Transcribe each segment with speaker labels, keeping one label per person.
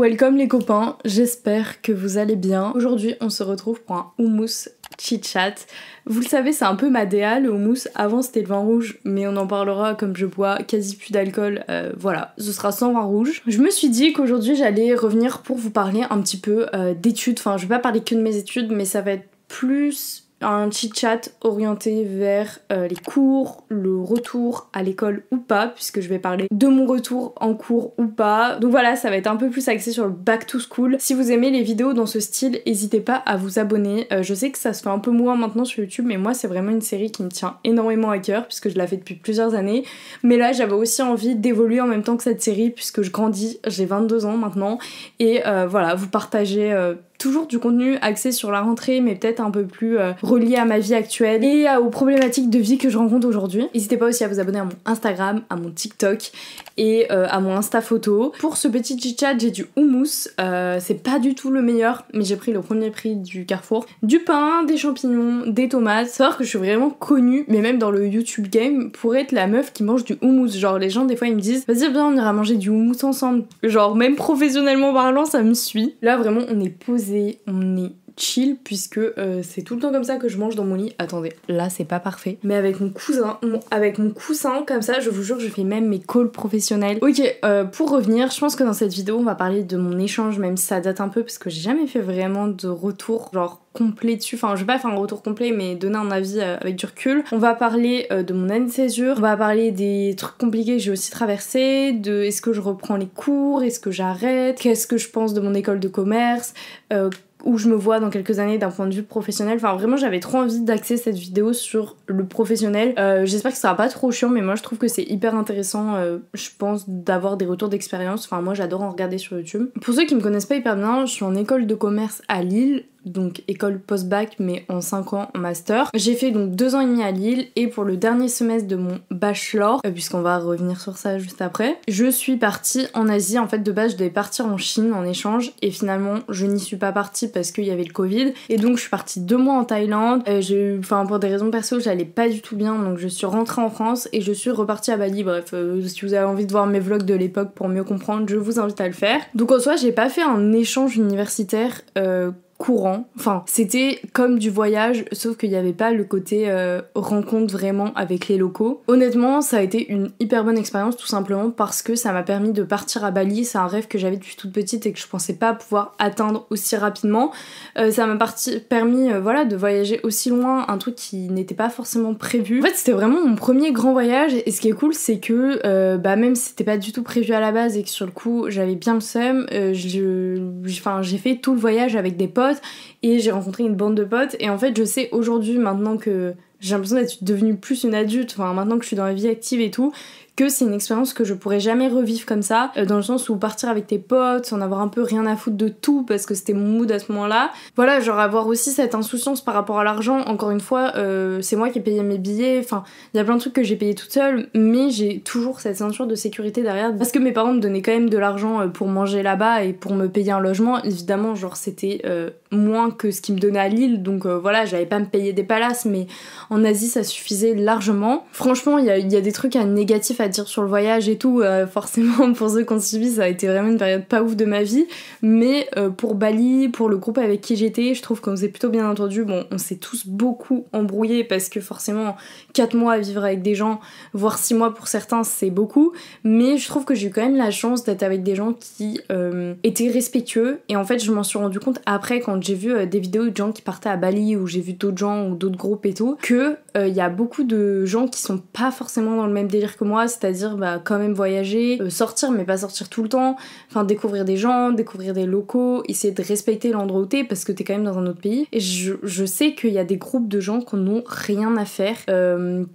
Speaker 1: Welcome les copains, j'espère que vous allez bien. Aujourd'hui, on se retrouve pour un houmous chit chat. Vous le savez, c'est un peu ma DA le houmous. Avant, c'était le vin rouge, mais on en parlera comme je bois quasi plus d'alcool. Euh, voilà, ce sera sans vin rouge. Je me suis dit qu'aujourd'hui, j'allais revenir pour vous parler un petit peu euh, d'études. Enfin, je vais pas parler que de mes études, mais ça va être plus un chit-chat orienté vers euh, les cours, le retour à l'école ou pas, puisque je vais parler de mon retour en cours ou pas. Donc voilà, ça va être un peu plus axé sur le back to school. Si vous aimez les vidéos dans ce style, n'hésitez pas à vous abonner. Euh, je sais que ça se fait un peu moins maintenant sur YouTube, mais moi c'est vraiment une série qui me tient énormément à cœur, puisque je la fais depuis plusieurs années. Mais là, j'avais aussi envie d'évoluer en même temps que cette série, puisque je grandis, j'ai 22 ans maintenant, et euh, voilà, vous partagez toujours du contenu axé sur la rentrée, mais peut-être un peu plus euh, relié à ma vie actuelle et aux problématiques de vie que je rencontre aujourd'hui. N'hésitez pas aussi à vous abonner à mon Instagram, à mon TikTok et euh, à mon Insta photo. Pour ce petit chit-chat, j'ai du houmous. Euh, c'est pas du tout le meilleur, mais j'ai pris le premier prix du Carrefour. Du pain, des champignons, des tomates. Sauf que je suis vraiment connue, mais même dans le YouTube game, pour être la meuf qui mange du houmous. Genre les gens des fois ils me disent vas-y viens on ira manger du houmous ensemble. Genre même professionnellement parlant ça me suit. Là vraiment on est posé on est chill puisque euh, c'est tout le temps comme ça que je mange dans mon lit. Attendez, là c'est pas parfait. Mais avec mon cousin, avec mon coussin comme ça, je vous jure, je fais même mes calls professionnels. Ok, euh, pour revenir, je pense que dans cette vidéo on va parler de mon échange, même si ça date un peu parce que j'ai jamais fait vraiment de retour genre complet dessus. Enfin, je vais pas faire un retour complet, mais donner un avis euh, avec du recul. On va parler de mon année de césure, on va parler des trucs compliqués que j'ai aussi traversés, de est-ce que je reprends les cours, est-ce que j'arrête, qu'est-ce que je pense de mon école de commerce. Euh, où je me vois dans quelques années d'un point de vue professionnel. Enfin, vraiment, j'avais trop envie d'axer cette vidéo sur le professionnel. Euh, j'espère que ça sera pas trop chiant, mais moi, je trouve que c'est hyper intéressant, euh, je pense, d'avoir des retours d'expérience. Enfin, moi, j'adore en regarder sur YouTube. Pour ceux qui me connaissent pas hyper bien, je suis en école de commerce à Lille donc école post-bac, mais en 5 ans master. J'ai fait donc 2 ans et demi à Lille et pour le dernier semestre de mon bachelor, euh, puisqu'on va revenir sur ça juste après, je suis partie en Asie. En fait, de base, je devais partir en Chine en échange et finalement, je n'y suis pas partie parce qu'il y avait le Covid. Et donc, je suis partie 2 mois en Thaïlande. Euh, j'ai eu, enfin, pour des raisons perso, j'allais pas du tout bien, donc je suis rentrée en France et je suis repartie à Bali. Bref, euh, si vous avez envie de voir mes vlogs de l'époque pour mieux comprendre, je vous invite à le faire. Donc, en soi, j'ai pas fait un échange universitaire courant. Enfin, c'était comme du voyage, sauf qu'il n'y avait pas le côté euh, rencontre vraiment avec les locaux. Honnêtement, ça a été une hyper bonne expérience, tout simplement parce que ça m'a permis de partir à Bali. C'est un rêve que j'avais depuis toute petite et que je pensais pas pouvoir atteindre aussi rapidement. Euh, ça m'a permis, euh, voilà, de voyager aussi loin, un truc qui n'était pas forcément prévu. En fait, c'était vraiment mon premier grand voyage. Et ce qui est cool, c'est que, bah, même si c'était pas du tout prévu à la base et que sur le coup, j'avais bien le seum, j'ai fait tout le voyage avec des potes et j'ai rencontré une bande de potes. Et en fait, je sais aujourd'hui, maintenant que j'ai l'impression d'être devenue plus une adulte, enfin, maintenant que je suis dans la vie active et tout, que c'est une expérience que je pourrais jamais revivre comme ça, euh, dans le sens où partir avec tes potes, en avoir un peu rien à foutre de tout parce que c'était mon mood à ce moment-là. Voilà, genre avoir aussi cette insouciance par rapport à l'argent. Encore une fois, euh, c'est moi qui ai payé mes billets. Enfin, il y a plein de trucs que j'ai payé toute seule, mais j'ai toujours cette ceinture de sécurité derrière. Parce que mes parents me donnaient quand même de l'argent euh, pour manger là-bas et pour me payer un logement. Évidemment, genre c'était moins que ce qui me donnait à Lille, donc euh, voilà, j'allais pas me payer des palaces, mais en Asie ça suffisait largement. Franchement, il y a, des trucs à négatifs à dire sur le voyage et tout, euh, forcément pour ceux qui ont suivi, ça a été vraiment une période pas ouf de ma vie, mais euh, pour Bali, pour le groupe avec qui j'étais, je trouve qu'on s'est plutôt bien entendu, bon, on s'est tous beaucoup embrouillés parce que forcément, 4 mois à vivre avec des gens, voire 6 mois pour certains, c'est beaucoup, mais je trouve que j'ai eu quand même la chance d'être avec des gens qui étaient respectueux, et en fait, je m'en suis rendu compte après quand j'ai vu euh, des vidéos de gens qui partaient à Bali ou j'ai vu d'autres gens ou d'autres groupes et tout, que il euh, y a beaucoup de gens qui sont pas forcément dans le même délire que moi, c'est-à-dire bah, quand même voyager, euh, sortir mais pas sortir tout le temps, enfin découvrir des gens, découvrir des locaux, essayer de respecter l'endroit où t'es parce que t'es quand même dans un autre pays. Et je, je sais qu'il y a des groupes de gens qui n'ont rien à faire,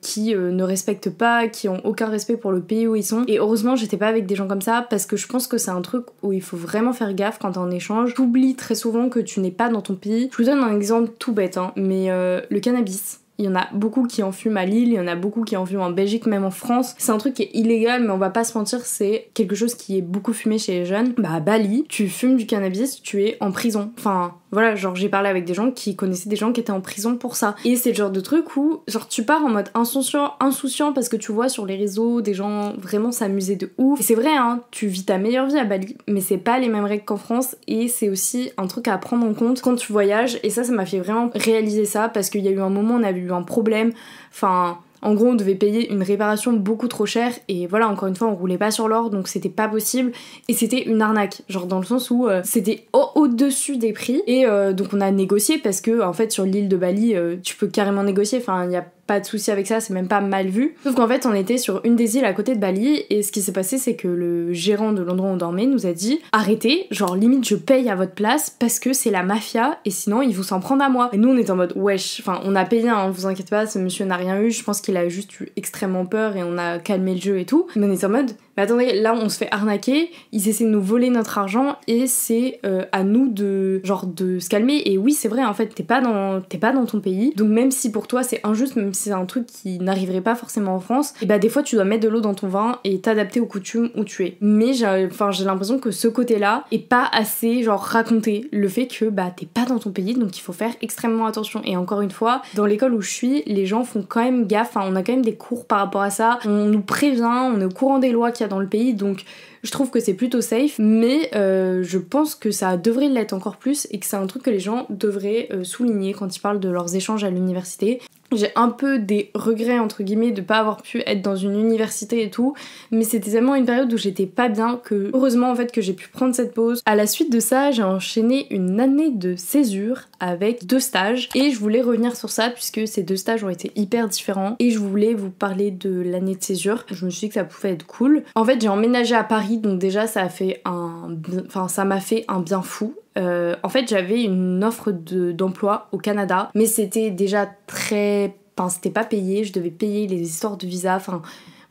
Speaker 1: qui ne respectent pas, qui ont aucun respect pour le pays où ils sont. Et heureusement j'étais pas avec des gens comme ça parce que je pense que c'est un truc où il faut vraiment faire gaffe quand en échange. T'oublies très souvent que tu n'es pas dans ton pays. Je vous donne un exemple tout bête, hein, mais euh, le cannabis. Il y en a beaucoup qui en fument à Lille, il y en a beaucoup qui en fument en Belgique, même en France. C'est un truc qui est illégal, mais on va pas se mentir, c'est quelque chose qui est beaucoup fumé chez les jeunes. Bah à Bali, tu fumes du cannabis, tu es en prison. Enfin, voilà, genre j'ai parlé avec des gens qui connaissaient des gens qui étaient en prison pour ça. Et c'est le genre de truc où, genre tu pars en mode insouciant, insouciant parce que tu vois sur les réseaux des gens vraiment s'amuser de ouf. C'est vrai, hein, tu vis ta meilleure vie à Bali, mais c'est pas les mêmes règles qu'en France et c'est aussi un truc à prendre en compte quand tu voyages. Et ça, ça m'a fait vraiment réaliser ça parce qu'il y a eu un moment, on avait eu un problème. Enfin, en gros, on devait payer une réparation beaucoup trop chère et voilà, encore une fois, on roulait pas sur l'or donc c'était pas possible et c'était une arnaque, genre dans le sens où euh, c'était au-dessus des prix et euh, donc on a négocié parce que en fait sur l'île de Bali, euh, tu peux carrément négocier, enfin il y a pas de souci avec ça, c'est même pas mal vu. Sauf qu'en fait, on était sur une des îles à côté de Bali et ce qui s'est passé, c'est que le gérant de l'endroit où on dormait nous a dit arrêtez, genre limite je paye à votre place parce que c'est la mafia et sinon ils vous s'en prendre à moi. Et nous on est en mode wesh, enfin on a payé, hein, vous inquiétez pas, ce monsieur n'a rien eu, je pense qu'il a juste eu extrêmement peur et on a calmé le jeu et tout. Mais on est en mode mais attendez, là on se fait arnaquer, ils essaient de nous voler notre argent et c'est euh, à nous de genre de se calmer. Et oui, c'est vrai, en fait, t'es pas dans pas dans ton pays, donc même si pour toi c'est injuste, même si c'est un truc qui n'arriverait pas forcément en France, eh ben, des fois tu dois mettre de l'eau dans ton vin et t'adapter aux coutumes où tu es. Mais j'ai enfin j'ai l'impression que ce côté-là est pas assez genre raconté, le fait que bah t'es pas dans ton pays, donc il faut faire extrêmement attention. Et encore une fois, dans l'école où je suis, les gens font quand même gaffe. on a quand même des cours par rapport à ça. On nous prévient, on est au courant des lois qui dans le pays, donc je trouve que c'est plutôt safe, mais euh, je pense que ça devrait l'être encore plus et que c'est un truc que les gens devraient euh, souligner quand ils parlent de leurs échanges à l'université j'ai un peu des regrets entre guillemets de pas avoir pu être dans une université et tout, mais c'était tellement une période où j'étais pas bien que heureusement en fait que j'ai pu prendre cette pause. À la suite de ça, j'ai enchaîné une année de césure avec deux stages et je voulais revenir sur ça puisque ces deux stages ont été hyper différents et je voulais vous parler de l'année de césure. Je me suis dit que ça pouvait être cool. En fait, j'ai emménagé à Paris donc déjà ça a fait un enfin ça m'a fait un bien fou euh, en fait, j'avais une offre d'emploi au Canada, mais c'était déjà très. Enfin, c'était pas payé, je devais payer les histoires de visa. Enfin,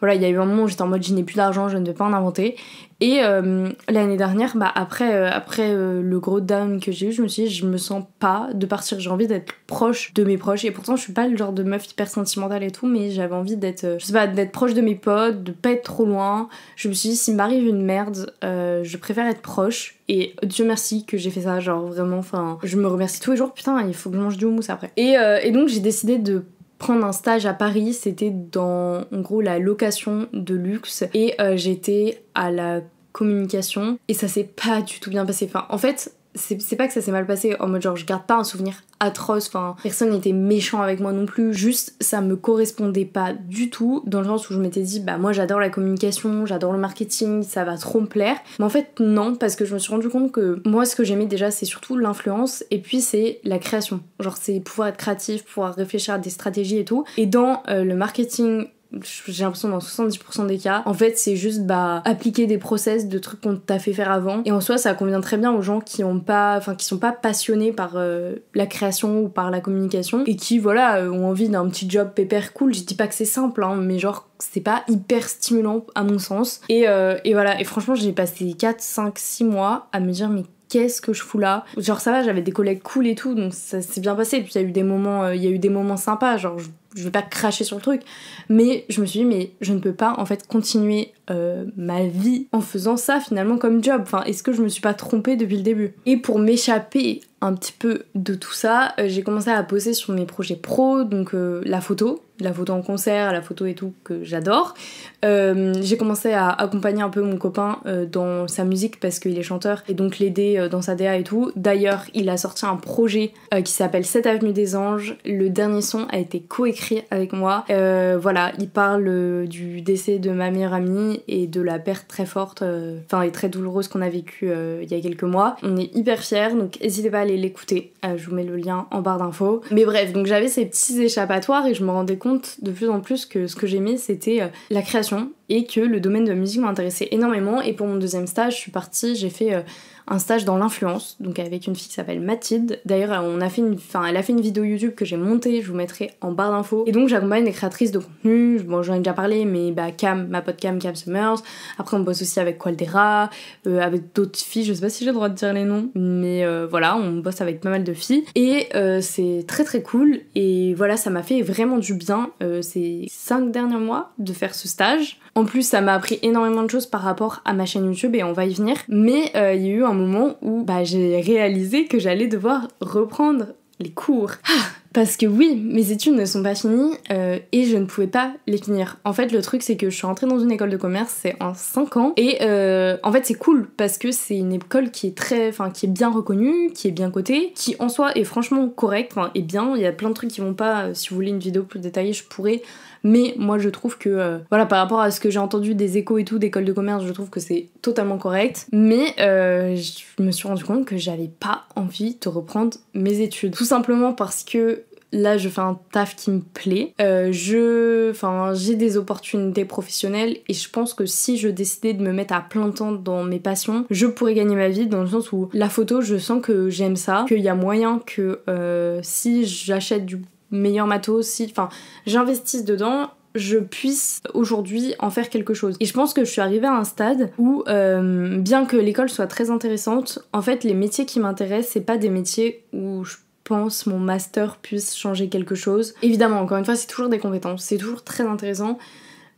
Speaker 1: voilà, il y a eu un moment où j'étais en mode je n'ai plus d'argent, je ne vais pas en inventer. Et euh, l'année dernière, bah, après, euh, après euh, le gros down que j'ai eu, je me suis dit, je me sens pas de partir, j'ai envie d'être proche de mes proches. Et pourtant, je suis pas le genre de meuf hyper sentimentale et tout, mais j'avais envie d'être, je sais pas, d'être proche de mes potes, de pas être trop loin. Je me suis dit, s'il m'arrive une merde, je préfère être proche. Et Dieu merci que j'ai fait ça, genre vraiment, enfin, je me remercie tous les jours, putain, il faut que je mange du houmous après. Et, et donc, j'ai décidé de prendre un stage à Paris, c'était dans en gros la location de luxe et euh, j'étais à la communication et ça s'est pas du tout bien passé. Enfin, en fait, c'est pas que ça s'est mal passé en mode genre je garde pas un souvenir atroce enfin personne n'était méchant avec moi non plus juste ça me correspondait pas du tout dans le sens où je m'étais dit bah moi j'adore la communication j'adore le marketing ça va trop me plaire mais en fait non parce que je me suis rendu compte que moi ce que j'aimais déjà c'est surtout l'influence et puis c'est la création genre c'est pouvoir être créatif pouvoir réfléchir à des stratégies et tout et dans euh, le marketing j'ai l'impression dans 70% des cas, en fait c'est juste bah appliquer des process de trucs qu'on t'a fait faire avant. Et en soi ça convient très bien aux gens qui ont pas, enfin qui sont pas passionnés par euh, la création ou par la communication et qui voilà euh, ont envie d'un petit job pépère cool. Je dis pas que c'est simple, hein, mais genre c'est pas hyper stimulant à mon sens. Et, euh, et voilà, et franchement j'ai passé 4, 5, 6 mois à me dire mais qu'est-ce que je fous là Genre ça va, j'avais des collègues cool et tout, donc ça s'est bien passé. puis il y a eu des moments, euh, il y a eu des moments sympas, genre je, vais pas cracher sur le truc, mais je me suis dit mais je ne peux pas en fait continuer euh, ma vie en faisant ça finalement comme job. Enfin, est-ce que je me suis pas trompée depuis le début Et pour m'échapper un petit peu de tout ça, euh, j'ai commencé à poser sur mes projets pro, donc la photo la photo en concert, la photo et tout, que j'adore. Euh, j'ai commencé à accompagner un peu mon copain euh, dans sa musique parce qu'il est chanteur et donc l'aider euh, dans sa DA et tout. D'ailleurs, il a sorti un projet qui s'appelle 7 Avenue des Anges. Le dernier son a été coécrit avec moi. voilà, il parle du décès de ma meilleure amie et de la perte très forte, enfin et très douloureuse qu'on a vécue il y a quelques mois. On est hyper fiers, donc n'hésitez pas à aller l'écouter. je vous mets le lien en barre d'infos. Mais bref, donc j'avais ces petits échappatoires et je me rendais compte de plus en plus que ce que j'aimais, c'était euh, la création, et que le domaine de la musique m'intéressait énormément. Et pour mon deuxième stage, je suis partie, j'ai fait euh, un stage dans l'influence, donc avec une fille qui s'appelle Mathilde. D'ailleurs, on a fait une, elle a fait une vidéo YouTube que j'ai montée, je vous mettrai en barre d'infos. Et donc, j'accompagne des créatrices de contenu. Bon, j'en ai déjà parlé, mais bah, Cam, ma pote Cam, Cam Summers. Après, on bosse aussi avec Qualdera, euh, avec d'autres filles. Je sais pas si j'ai le droit de dire les noms, mais euh, voilà, on bosse avec pas mal de filles. Et c'est très très cool. Et voilà, ça m'a fait vraiment du bien ces cinq derniers mois de faire ce stage. En plus, ça m'a appris énormément de choses par rapport à ma chaîne YouTube et on va y venir. Mais euh, il y a eu un moment où bah, j'ai réalisé que j'allais devoir reprendre les cours. Ah parce que oui, mes études ne sont pas finies euh, et je ne pouvais pas les finir. En fait, le truc, c'est que je suis rentrée dans une école de commerce, c'est en 5 ans. Et euh, en fait, c'est cool parce que c'est une école qui est très, enfin, qui est bien reconnue, qui est bien cotée, qui en soi est franchement correcte, enfin, est bien. Il y a plein de trucs qui vont pas. Euh, si vous voulez une vidéo plus détaillée, je pourrais. Mais moi, je trouve que, voilà, par rapport à ce que j'ai entendu des échos et tout d'école de commerce, je trouve que c'est totalement correct. Mais je me suis rendu compte que j'avais pas envie de reprendre mes études. Tout simplement parce que là je fais un taf qui me plaît, euh, je, enfin j'ai des opportunités professionnelles et je pense que si je décidais de me mettre à plein temps dans mes passions, je pourrais gagner ma vie dans le sens où la photo, je sens que j'aime ça, qu'il y a moyen que euh, si j'achète du meilleur matos, si, enfin j'investis dedans je puisse aujourd'hui en faire quelque chose. Et je pense que je suis arrivée à un stade où, euh, bien que l'école soit très intéressante, en fait, les métiers qui m'intéressent, c'est pas des métiers où je pense mon master puisse changer quelque chose. Évidemment, encore une fois, c'est toujours des compétences, c'est toujours très intéressant,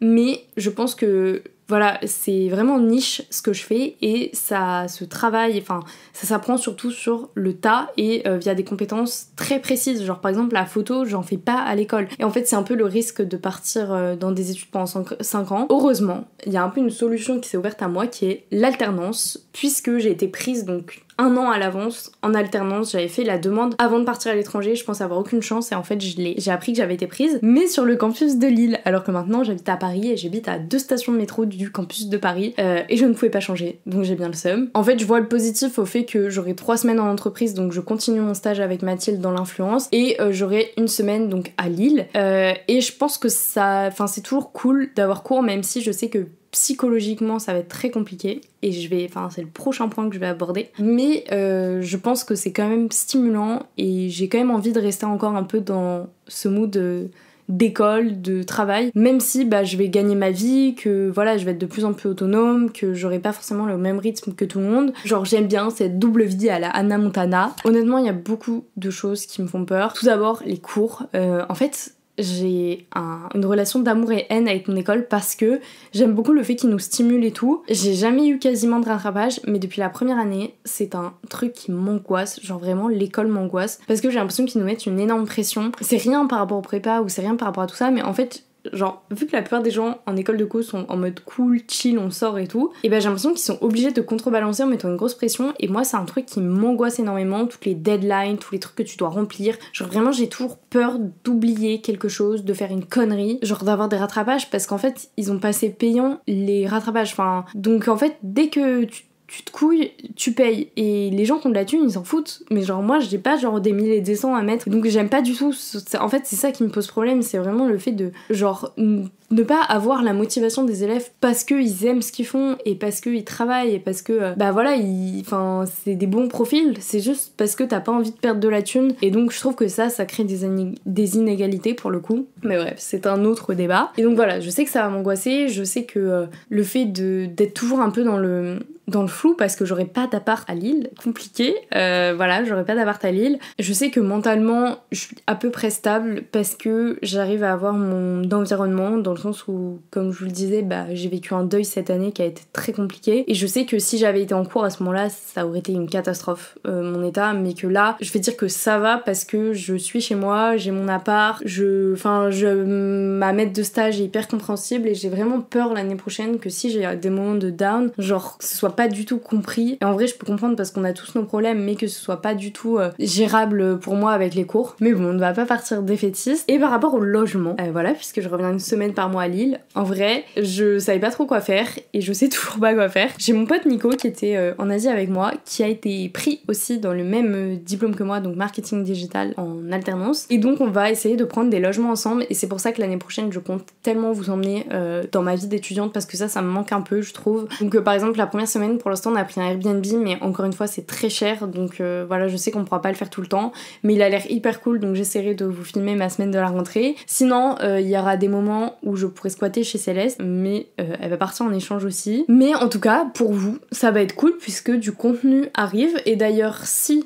Speaker 1: mais je pense que voilà, c'est vraiment niche ce que je fais et ça se travaille, enfin, ça s'apprend surtout sur le tas et euh, via des compétences très précises. Genre, par exemple, la photo, j'en fais pas à l'école. Et en fait, c'est un peu le risque de partir euh, dans des études pendant 5 ans. Heureusement, il y a un peu une solution qui s'est ouverte à moi qui est l'alternance, puisque j'ai été prise donc un an à l'avance, en alternance. J'avais fait la demande avant de partir à l'étranger. Je pensais avoir aucune chance et en fait, j'ai appris que j'avais été prise, mais sur le campus de Lille. Alors que maintenant, j'habite à Paris et j'habite à deux stations de métro du campus de Paris euh, et je ne pouvais pas changer. Donc j'ai bien le seum. En fait, je vois le positif au fait que j'aurai trois semaines en entreprise, donc je continue mon stage avec Mathilde dans l'influence et euh, j'aurai une semaine donc à Lille. Euh, et je pense que ça, enfin, c'est toujours cool d'avoir cours, même si je sais que psychologiquement ça va être très compliqué et je vais enfin c'est le prochain point que je vais aborder mais euh, je pense que c'est quand même stimulant et j'ai quand même envie de rester encore un peu dans ce mood euh, d'école, de travail, même si bah, je vais gagner ma vie, que voilà, je vais être de plus en plus autonome, que j'aurai pas forcément le même rythme que tout le monde. Genre j'aime bien cette double vie à la Anna Montana. Honnêtement, il y a beaucoup de choses qui me font peur. Tout d'abord, les cours. Euh, en fait, j'ai une relation d'amour et haine avec mon école parce que j'aime beaucoup le fait qu'ils nous stimule et tout. J'ai jamais eu quasiment de rattrapage, mais depuis la première année, c'est un truc qui m'angoisse. Genre vraiment, l'école m'angoisse parce que j'ai l'impression qu'ils nous mettent une énorme pression. C'est rien par rapport au prépa ou c'est rien par rapport à tout ça, mais en fait, genre, vu que la plupart des gens en école de co sont en mode cool, chill, on sort et tout, et eh ben j'ai l'impression qu'ils sont obligés de contrebalancer en mettant une grosse pression. Et moi, c'est un truc qui m'angoisse énormément, toutes les deadlines, tous les trucs que tu dois remplir. Genre, vraiment, j'ai toujours peur d'oublier quelque chose, de faire une connerie, genre d'avoir des rattrapages parce qu'en fait, ils ont passé payant les rattrapages. Enfin, donc en fait, dès que tu tu te couilles, tu payes. Et les gens qui ont de la thune, ils s'en foutent. Mais genre, moi, j'ai pas genre des milliers et des cents à mettre. Donc, j'aime pas du tout. En fait, c'est ça qui me pose problème. C'est vraiment le fait de, genre, ne pas avoir la motivation des élèves parce qu'ils aiment ce qu'ils font et parce qu'ils travaillent et parce que, euh, bah voilà, enfin, c'est des bons profils. C'est juste parce que t'as pas envie de perdre de la thune. Et donc, je trouve que ça, ça crée des, des inégalités pour le coup. Mais bref, c'est un autre débat. Et donc, voilà, je sais que ça va m'angoisser. Je sais que euh, le fait d'être toujours un peu dans le dans le flou parce que j'aurais pas d'appart à Lille, compliqué. Euh, voilà, j'aurais pas d'appart à Lille. Je sais que mentalement, je suis à peu près stable parce que j'arrive à avoir mon environnement dans le sens où, comme je vous le disais, bah, j'ai vécu un deuil cette année qui a été très compliqué et je sais que si j'avais été en cours à ce moment-là, ça aurait été une catastrophe euh, mon état, mais que là, je vais dire que ça va parce que je suis chez moi, j'ai mon appart, je, enfin, je ma maître de stage est hyper compréhensible et j'ai vraiment peur l'année prochaine que si j'ai des moments de down, genre que ce soit pas du tout compris. Et en vrai, je peux comprendre parce qu'on a tous nos problèmes, mais que ce soit pas du tout euh, gérable pour moi avec les cours. Mais bon, on ne va pas partir défaitiste. Et par rapport au logement, euh, voilà, puisque je reviens une semaine par mois à Lille, en vrai, je savais pas trop quoi faire et je sais toujours pas quoi faire. J'ai mon pote Nico qui était euh, en Asie avec moi, qui a été pris aussi dans le même diplôme que moi, donc marketing digital en alternance. Et donc, on va essayer de prendre des logements ensemble. Et c'est pour ça que l'année prochaine, je compte tellement vous emmener dans ma vie d'étudiante parce que ça, ça me manque un peu, je trouve. Donc, par exemple, la première semaine, pour l'instant, on a pris un Airbnb, mais encore une fois, c'est très cher. Donc euh, voilà, je sais qu'on pourra pas le faire tout le temps. Mais il a l'air hyper cool, donc j'essaierai de vous filmer ma semaine de la rentrée. Sinon, euh, il y aura des moments où je pourrai squatter chez Céleste, mais euh, elle va partir en échange aussi. Mais en tout cas, pour vous, ça va être cool puisque du contenu arrive. Et d'ailleurs, si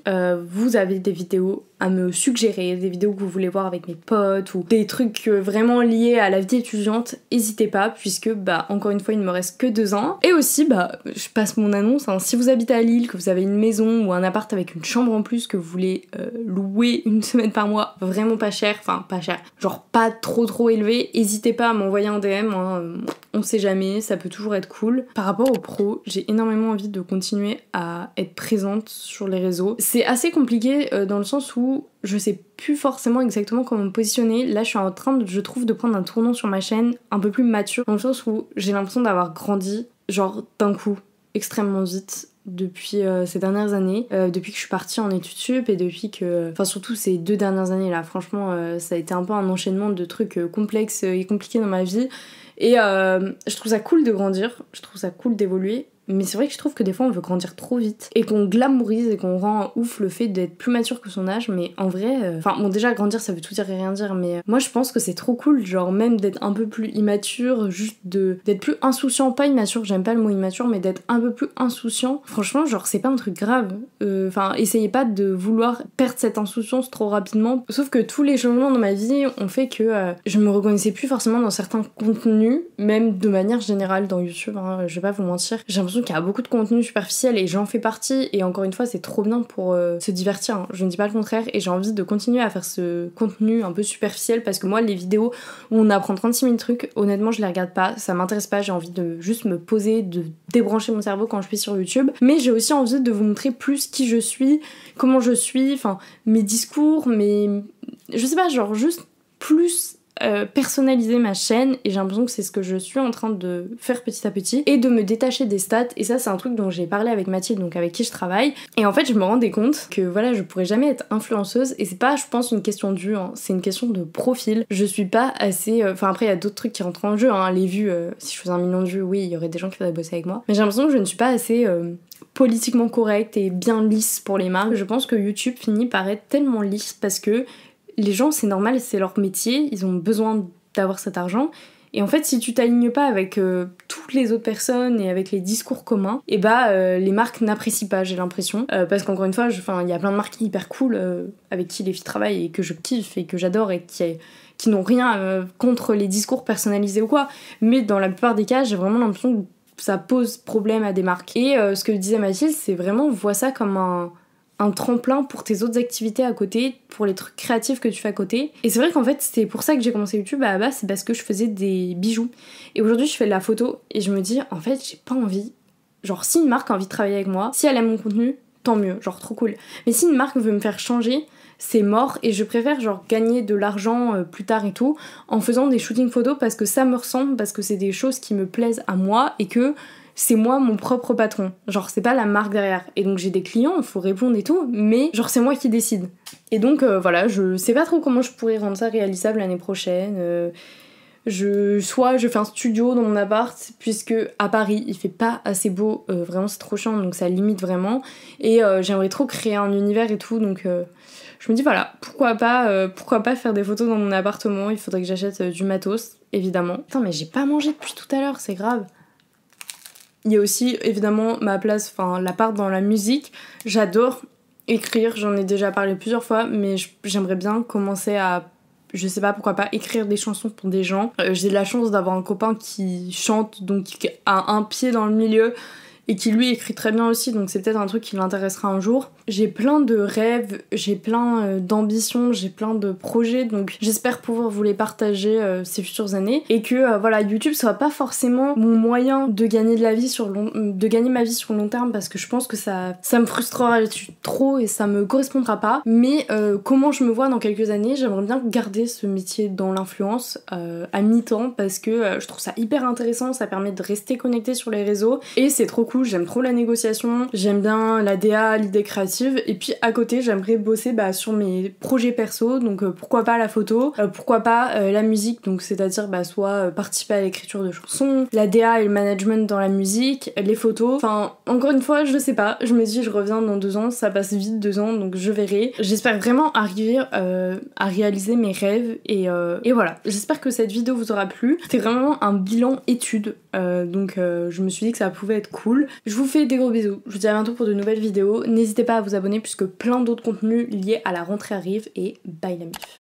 Speaker 1: vous avez des vidéos à me suggérer des vidéos que vous voulez voir avec mes potes ou des trucs euh, vraiment liés à la vie étudiante, n'hésitez pas puisque bah encore une fois il ne me reste que deux ans. Et aussi bah je passe mon annonce, hein. si vous habitez à Lille, que vous avez une maison ou un appart avec une chambre en plus que vous voulez euh, louer une semaine par mois, vraiment pas cher, enfin pas cher, genre pas trop trop élevé, n'hésitez pas à m'envoyer un DM, hein, euh, on sait jamais, ça peut toujours être cool. Par rapport aux pros, j'ai énormément envie de continuer à être présente sur les réseaux. C'est assez compliqué euh, dans le sens où je sais plus forcément exactement comment me positionner. Là, je suis en train, de, je trouve, de prendre un tournant sur ma chaîne un peu plus mature, dans le sens où j'ai l'impression d'avoir grandi, genre d'un coup, extrêmement vite depuis euh, ces dernières années, euh, depuis que je suis partie en études sup et depuis que, enfin surtout ces deux dernières années là, franchement, euh, ça a été un peu un enchaînement de trucs complexes et compliqués dans ma vie. Et je trouve ça cool de grandir, je trouve ça cool d'évoluer, mais c'est vrai que je trouve que des fois on veut grandir trop vite et qu'on glamourise et qu'on rend ouf le fait d'être plus mature que son âge. Mais en vrai, euh, enfin bon déjà grandir ça veut tout dire et rien dire. Mais euh, moi je pense que c'est trop cool, genre même d'être un peu plus immature, juste de d'être plus insouciant, pas immature, j'aime pas le mot immature, mais d'être un peu plus insouciant. Franchement genre c'est pas un truc grave. Euh, enfin essayez pas de vouloir perdre cette insouciance trop rapidement. Sauf que tous les changements dans ma vie ont fait que je me reconnaissais plus forcément dans certains contenus, même de manière générale dans YouTube. Hein, je vais pas vous mentir, j'ai l'impression qui a beaucoup de contenu superficiel et j'en fais partie. Et encore une fois, c'est trop bien pour euh, se divertir. Hein. Je ne dis pas le contraire. Et j'ai envie de continuer à faire ce contenu un peu superficiel parce que moi, les vidéos où on apprend 36 000 trucs, honnêtement, je les regarde pas. Ça m'intéresse pas. J'ai envie de juste me poser, de débrancher mon cerveau quand je suis sur YouTube. Mais j'ai aussi envie de vous montrer plus qui je suis, comment je suis, enfin, mes discours, mes. Je sais pas, genre juste plus euh, personnaliser ma chaîne et j'ai l'impression que c'est ce que je suis en train de faire petit à petit et de me détacher des stats et ça c'est un truc dont j'ai parlé avec Mathilde donc avec qui je travaille et en fait je me rendais compte que voilà je pourrais jamais être influenceuse et c'est pas je pense une question de hein. c'est une question de profil je suis pas assez euh, enfin après il y a d'autres trucs qui rentrent en jeu hein. les vues euh, si je faisais un million de vues oui il y aurait des gens qui voudraient bosser avec moi mais j'ai l'impression que je ne suis pas assez politiquement correcte et bien lisse pour les marques je pense que YouTube finit par être tellement lisse parce que les gens, c'est normal, c'est leur métier, ils ont besoin d'avoir cet argent. Et en fait, si tu t'alignes pas avec euh, toutes les autres personnes et avec les discours communs, et eh bah euh, les marques n'apprécient pas, j'ai l'impression. Euh, parce qu'encore une fois, il y a plein de marques hyper cool avec qui les filles travaillent et que je kiffe et que j'adore et qui, qui n'ont rien contre les discours personnalisés ou quoi. Mais dans la plupart des cas, j'ai vraiment l'impression que ça pose problème à des marques. Et ce que disait Mathilde, c'est vraiment, on voit ça comme un un tremplin pour tes autres activités à côté, pour les trucs créatifs que tu fais à côté. Et c'est vrai qu'en fait, c'est pour ça que j'ai commencé YouTube à la base, c'est parce que je faisais des bijoux. Et aujourd'hui, je fais de la photo et je me dis, en fait, j'ai pas envie. Genre, si une marque a envie de travailler avec moi, si elle aime mon contenu, tant mieux, genre trop cool. Mais si une marque veut me faire changer, c'est mort et je préfère genre gagner de l'argent euh, plus tard et tout en faisant des shootings photos parce que ça me ressemble, parce que c'est des choses qui me plaisent à moi et que c'est moi mon propre patron. Genre, c'est pas la marque derrière. Et donc, j'ai des clients, il faut répondre et tout, mais genre, c'est moi qui décide. Et donc, euh, voilà, je sais pas trop comment je pourrais rendre ça réalisable l'année prochaine. Euh, je, soit je fais un studio dans mon appart, puisque à Paris, il fait pas assez beau, euh, vraiment, c'est trop chiant, donc ça limite vraiment. Et j'aimerais trop créer un univers et tout, donc je me dis, voilà, pourquoi pas, pourquoi pas faire des photos dans mon appartement Il faudrait que j'achète du matos, évidemment. Putain, mais j'ai pas mangé depuis tout à l'heure, c'est grave. Il y a aussi évidemment ma place, enfin la part dans la musique. J'adore écrire, j'en ai déjà parlé plusieurs fois, mais j'aimerais bien commencer à je sais pas pourquoi pas écrire des chansons pour des gens. Euh, j'ai de la chance d'avoir un copain qui chante, donc qui a un pied dans le milieu et qui lui écrit très bien aussi, donc c'est peut-être un truc qui l'intéressera un jour. J'ai plein de rêves, j'ai plein euh, d'ambitions, j'ai plein de projets, donc j'espère pouvoir vous les partager euh, ces futures années et que euh, voilà YouTube soit pas forcément mon moyen de gagner de la vie sur long... de gagner ma vie sur long terme parce que je pense que ça ça me frustrera trop et ça me correspondra pas. Mais comment je me vois dans quelques années, j'aimerais bien garder ce métier dans l'influence à mi-temps parce que je trouve ça hyper intéressant, ça permet de rester connecté sur les réseaux et c'est trop cool j'aime trop la négociation, j'aime bien la DA, l'idée créative. Et puis à côté, j'aimerais bosser bah, sur mes projets perso. Donc euh, pourquoi pas la photo, euh, pourquoi pas euh, la musique. Donc c'est-à-dire bah, soit participer à l'écriture de chansons, la DA et le management dans la musique, les photos. Enfin, encore une fois, je sais pas. Je me dis, je reviens dans deux ans. Ça passe vite deux ans, donc je verrai. J'espère vraiment arriver à réaliser mes rêves. Et, et voilà. J'espère que cette vidéo vous aura plu. C'était vraiment un bilan étude. donc je me suis dit que ça pouvait être cool. Je vous fais des gros bisous. Je vous dis à bientôt pour de nouvelles vidéos. N'hésitez pas à vous abonner puisque plein d'autres contenus liés à la rentrée arrivent et bye la mif.